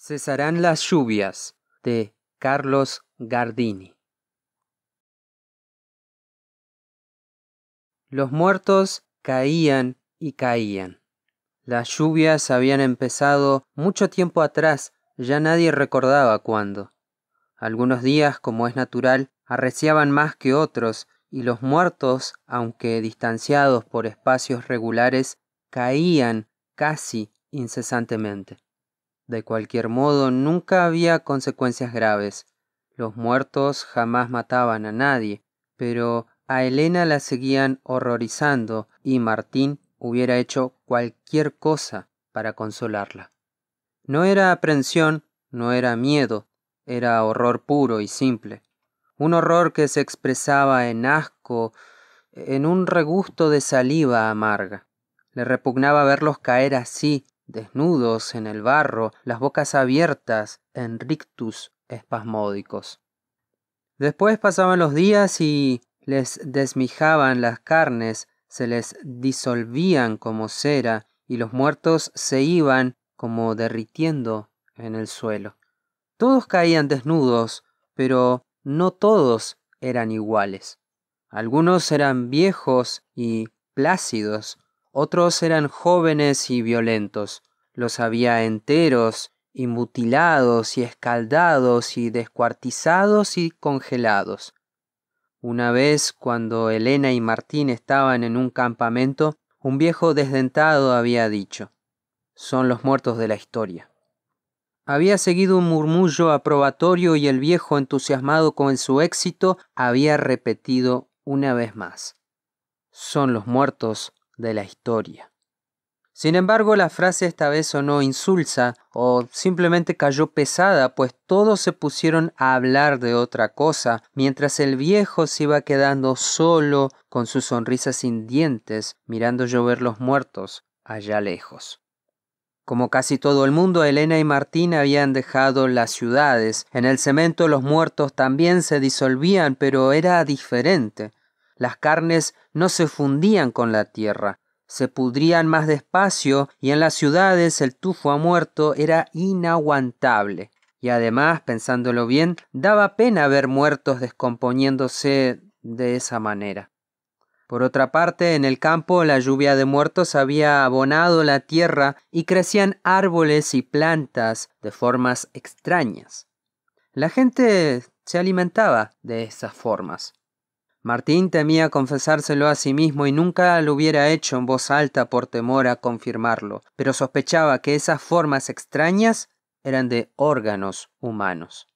Cesarán las lluvias de Carlos Gardini. Los muertos caían y caían. Las lluvias habían empezado mucho tiempo atrás, ya nadie recordaba cuándo. Algunos días, como es natural, arreciaban más que otros, y los muertos, aunque distanciados por espacios regulares, caían casi incesantemente. De cualquier modo, nunca había consecuencias graves. Los muertos jamás mataban a nadie, pero a Elena la seguían horrorizando y Martín hubiera hecho cualquier cosa para consolarla. No era aprensión, no era miedo, era horror puro y simple. Un horror que se expresaba en asco, en un regusto de saliva amarga. Le repugnaba verlos caer así, desnudos en el barro, las bocas abiertas en rictus espasmódicos. Después pasaban los días y les desmijaban las carnes, se les disolvían como cera y los muertos se iban como derritiendo en el suelo. Todos caían desnudos, pero no todos eran iguales. Algunos eran viejos y plácidos, otros eran jóvenes y violentos. Los había enteros y mutilados y escaldados y descuartizados y congelados. Una vez, cuando Elena y Martín estaban en un campamento, un viejo desdentado había dicho, son los muertos de la historia. Había seguido un murmullo aprobatorio y el viejo, entusiasmado con su éxito, había repetido una vez más, son los muertos de la historia. Sin embargo, la frase esta vez sonó insulsa o simplemente cayó pesada, pues todos se pusieron a hablar de otra cosa, mientras el viejo se iba quedando solo con sus sonrisa sin dientes, mirando llover los muertos allá lejos. Como casi todo el mundo, Elena y Martín habían dejado las ciudades. En el cemento los muertos también se disolvían, pero era diferente. Las carnes no se fundían con la tierra, se pudrían más despacio y en las ciudades el tufo a muerto era inaguantable. Y además, pensándolo bien, daba pena ver muertos descomponiéndose de esa manera. Por otra parte, en el campo la lluvia de muertos había abonado la tierra y crecían árboles y plantas de formas extrañas. La gente se alimentaba de esas formas. Martín temía confesárselo a sí mismo y nunca lo hubiera hecho en voz alta por temor a confirmarlo, pero sospechaba que esas formas extrañas eran de órganos humanos.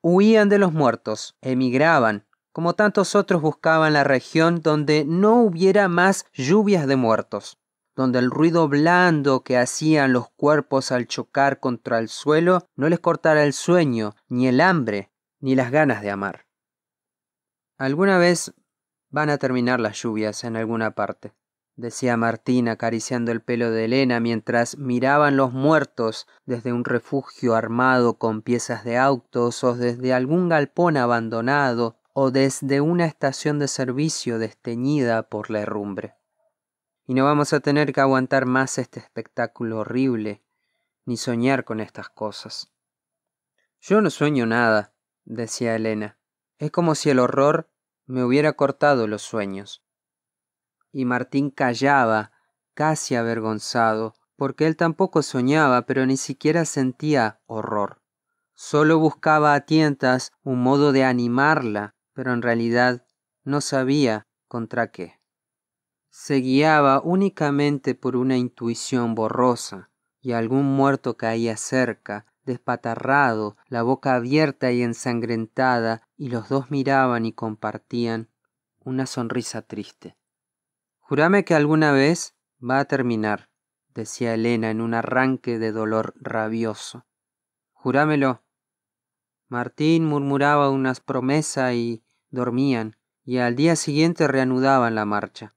Huían de los muertos, emigraban, como tantos otros buscaban la región donde no hubiera más lluvias de muertos, donde el ruido blando que hacían los cuerpos al chocar contra el suelo no les cortara el sueño, ni el hambre, ni las ganas de amar. Alguna vez van a terminar las lluvias en alguna parte, decía Martín acariciando el pelo de Elena mientras miraban los muertos desde un refugio armado con piezas de autos o desde algún galpón abandonado o desde una estación de servicio desteñida por la herrumbre. Y no vamos a tener que aguantar más este espectáculo horrible, ni soñar con estas cosas. Yo no sueño nada, decía Elena. Es como si el horror me hubiera cortado los sueños. Y Martín callaba, casi avergonzado, porque él tampoco soñaba, pero ni siquiera sentía horror. Solo buscaba a tientas un modo de animarla, pero en realidad no sabía contra qué. Se guiaba únicamente por una intuición borrosa, y algún muerto caía cerca, despatarrado, la boca abierta y ensangrentada, y los dos miraban y compartían una sonrisa triste. Jurame que alguna vez va a terminar, decía Elena en un arranque de dolor rabioso. Jurámelo. Martín murmuraba unas promesas y dormían, y al día siguiente reanudaban la marcha.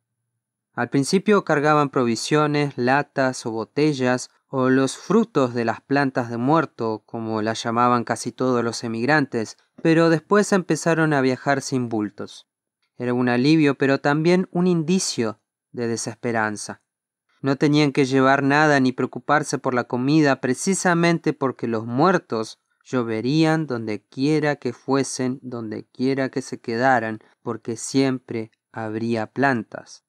Al principio cargaban provisiones, latas o botellas, o los frutos de las plantas de muerto, como las llamaban casi todos los emigrantes, pero después empezaron a viajar sin bultos. Era un alivio, pero también un indicio de desesperanza. No tenían que llevar nada ni preocuparse por la comida precisamente porque los muertos lloverían donde quiera que fuesen, donde quiera que se quedaran, porque siempre habría plantas.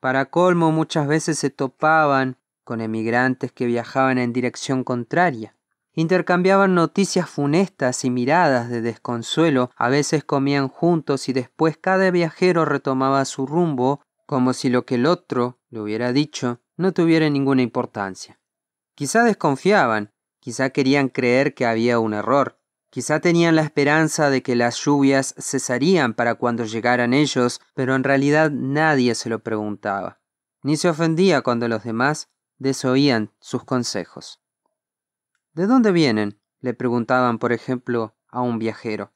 Para colmo muchas veces se topaban con emigrantes que viajaban en dirección contraria. Intercambiaban noticias funestas y miradas de desconsuelo, a veces comían juntos y después cada viajero retomaba su rumbo, como si lo que el otro le hubiera dicho no tuviera ninguna importancia. Quizá desconfiaban, quizá querían creer que había un error, Quizá tenían la esperanza de que las lluvias cesarían para cuando llegaran ellos, pero en realidad nadie se lo preguntaba, ni se ofendía cuando los demás desoían sus consejos. ¿De dónde vienen? le preguntaban, por ejemplo, a un viajero.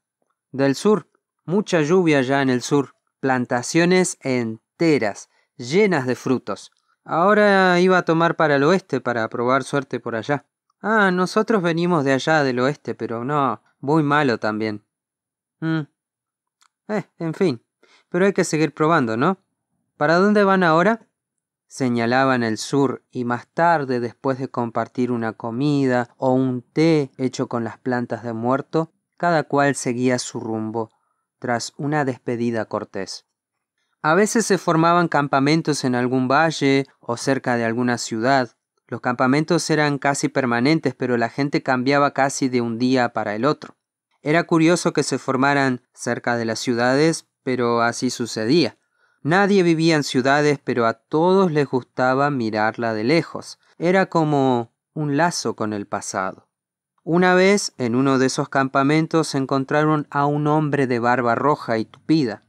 Del sur, mucha lluvia ya en el sur, plantaciones enteras, llenas de frutos. Ahora iba a tomar para el oeste para probar suerte por allá. Ah, nosotros venimos de allá del oeste, pero no, muy malo también. Mm, eh, en fin, pero hay que seguir probando, ¿no? ¿Para dónde van ahora? señalaban el sur y más tarde, después de compartir una comida o un té hecho con las plantas de muerto, cada cual seguía su rumbo, tras una despedida cortés. A veces se formaban campamentos en algún valle o cerca de alguna ciudad. Los campamentos eran casi permanentes, pero la gente cambiaba casi de un día para el otro. Era curioso que se formaran cerca de las ciudades, pero así sucedía. Nadie vivía en ciudades, pero a todos les gustaba mirarla de lejos. Era como un lazo con el pasado. Una vez, en uno de esos campamentos, encontraron a un hombre de barba roja y tupida.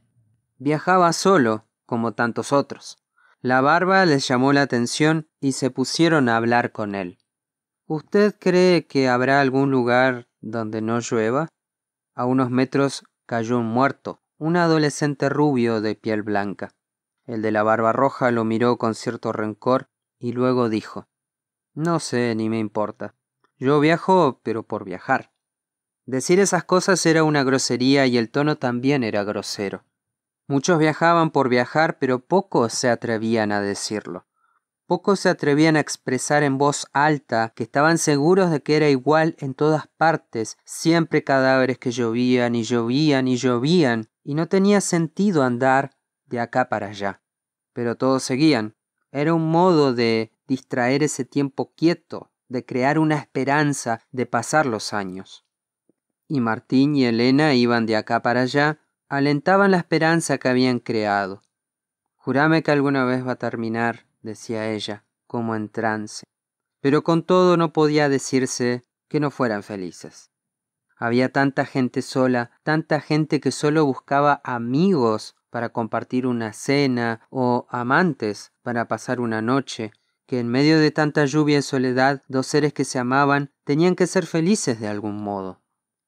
Viajaba solo, como tantos otros. La barba les llamó la atención y se pusieron a hablar con él. ¿Usted cree que habrá algún lugar donde no llueva? A unos metros cayó un muerto, un adolescente rubio de piel blanca. El de la barba roja lo miró con cierto rencor y luego dijo No sé, ni me importa. Yo viajo, pero por viajar. Decir esas cosas era una grosería y el tono también era grosero. Muchos viajaban por viajar, pero pocos se atrevían a decirlo. Pocos se atrevían a expresar en voz alta que estaban seguros de que era igual en todas partes, siempre cadáveres que llovían y llovían y llovían, y no tenía sentido andar de acá para allá. Pero todos seguían. Era un modo de distraer ese tiempo quieto, de crear una esperanza de pasar los años. Y Martín y Elena iban de acá para allá, alentaban la esperanza que habían creado. Jurame que alguna vez va a terminar, decía ella, como en trance. Pero con todo no podía decirse que no fueran felices. Había tanta gente sola, tanta gente que solo buscaba amigos para compartir una cena o amantes para pasar una noche, que en medio de tanta lluvia y soledad dos seres que se amaban tenían que ser felices de algún modo.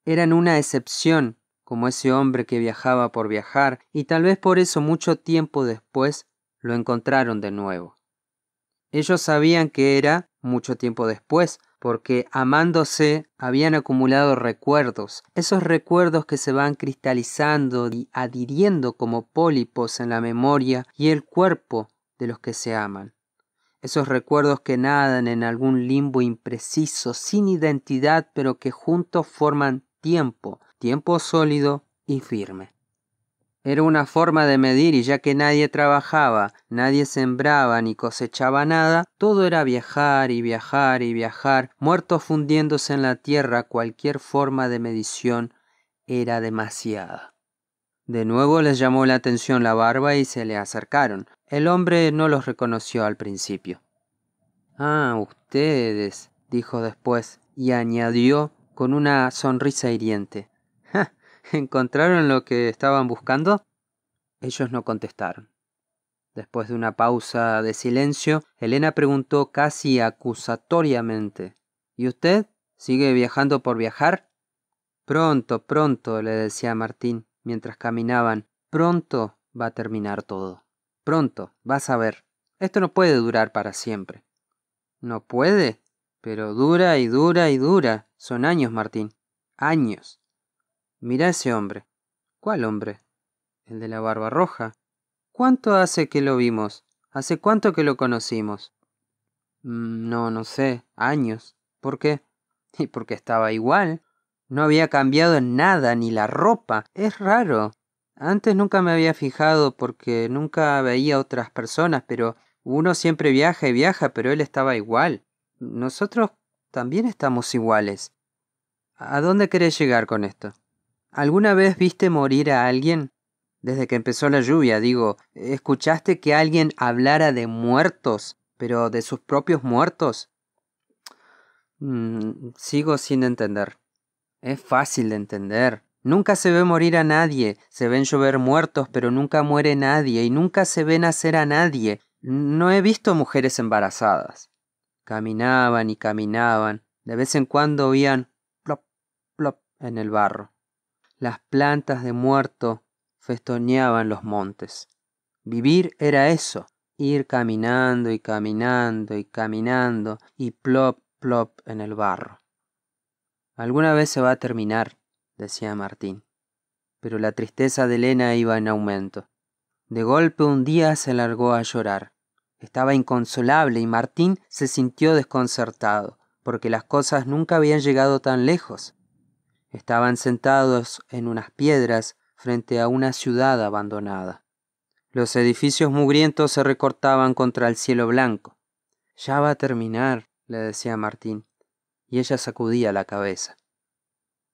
Eran una excepción, como ese hombre que viajaba por viajar, y tal vez por eso mucho tiempo después lo encontraron de nuevo. Ellos sabían que era mucho tiempo después, porque amándose habían acumulado recuerdos, esos recuerdos que se van cristalizando y adhiriendo como pólipos en la memoria y el cuerpo de los que se aman, esos recuerdos que nadan en algún limbo impreciso, sin identidad, pero que juntos forman tiempo, tiempo sólido y firme. Era una forma de medir y ya que nadie trabajaba, nadie sembraba ni cosechaba nada, todo era viajar y viajar y viajar, muertos fundiéndose en la tierra, cualquier forma de medición era demasiada. De nuevo les llamó la atención la barba y se le acercaron. El hombre no los reconoció al principio. Ah, ustedes, dijo después, y añadió con una sonrisa hiriente. ¿Encontraron lo que estaban buscando? Ellos no contestaron. Después de una pausa de silencio, Elena preguntó casi acusatoriamente. ¿Y usted? ¿Sigue viajando por viajar? Pronto, pronto, le decía Martín mientras caminaban. Pronto va a terminar todo. Pronto, vas a ver. Esto no puede durar para siempre. ¿No puede? Pero dura y dura y dura. Son años, Martín. Años. Mirá ese hombre. ¿Cuál hombre? ¿El de la barba roja? ¿Cuánto hace que lo vimos? ¿Hace cuánto que lo conocimos? Mm, no, no sé. Años. ¿Por qué? Y porque estaba igual. No había cambiado nada, ni la ropa. Es raro. Antes nunca me había fijado porque nunca veía otras personas, pero uno siempre viaja y viaja, pero él estaba igual. Nosotros también estamos iguales. ¿A dónde querés llegar con esto? ¿Alguna vez viste morir a alguien? Desde que empezó la lluvia, digo, ¿escuchaste que alguien hablara de muertos, pero de sus propios muertos? Mm, sigo sin entender. Es fácil de entender. Nunca se ve morir a nadie, se ven llover muertos, pero nunca muere nadie y nunca se ve nacer a nadie. No he visto mujeres embarazadas. Caminaban y caminaban. De vez en cuando oían plop, plop en el barro. Las plantas de muerto festoneaban los montes. Vivir era eso, ir caminando y caminando y caminando y plop, plop en el barro. Alguna vez se va a terminar, decía Martín. Pero la tristeza de Elena iba en aumento. De golpe un día se largó a llorar. Estaba inconsolable y Martín se sintió desconcertado, porque las cosas nunca habían llegado tan lejos. Estaban sentados en unas piedras frente a una ciudad abandonada. Los edificios mugrientos se recortaban contra el cielo blanco. Ya va a terminar, le decía Martín, y ella sacudía la cabeza.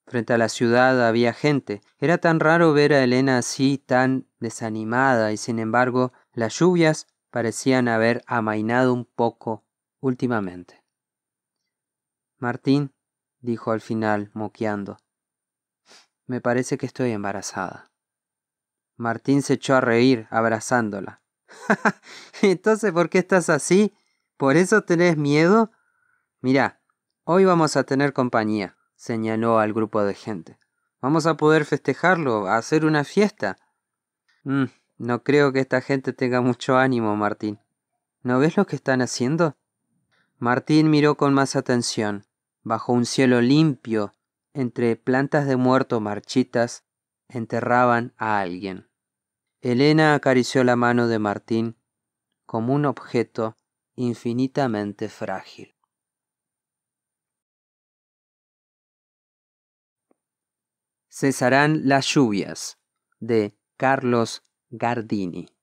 Frente a la ciudad había gente. Era tan raro ver a Elena así tan desanimada y sin embargo las lluvias parecían haber amainado un poco últimamente. Martín, dijo al final, moqueando, me parece que estoy embarazada. Martín se echó a reír, abrazándola. Entonces, ¿por qué estás así? ¿Por eso tenés miedo? Mirá, hoy vamos a tener compañía, señaló al grupo de gente. Vamos a poder festejarlo, hacer una fiesta. Mm, no creo que esta gente tenga mucho ánimo, Martín. ¿No ves lo que están haciendo? Martín miró con más atención. Bajo un cielo limpio, entre plantas de muerto marchitas, enterraban a alguien. Elena acarició la mano de Martín como un objeto infinitamente frágil. Cesarán las lluvias de Carlos Gardini.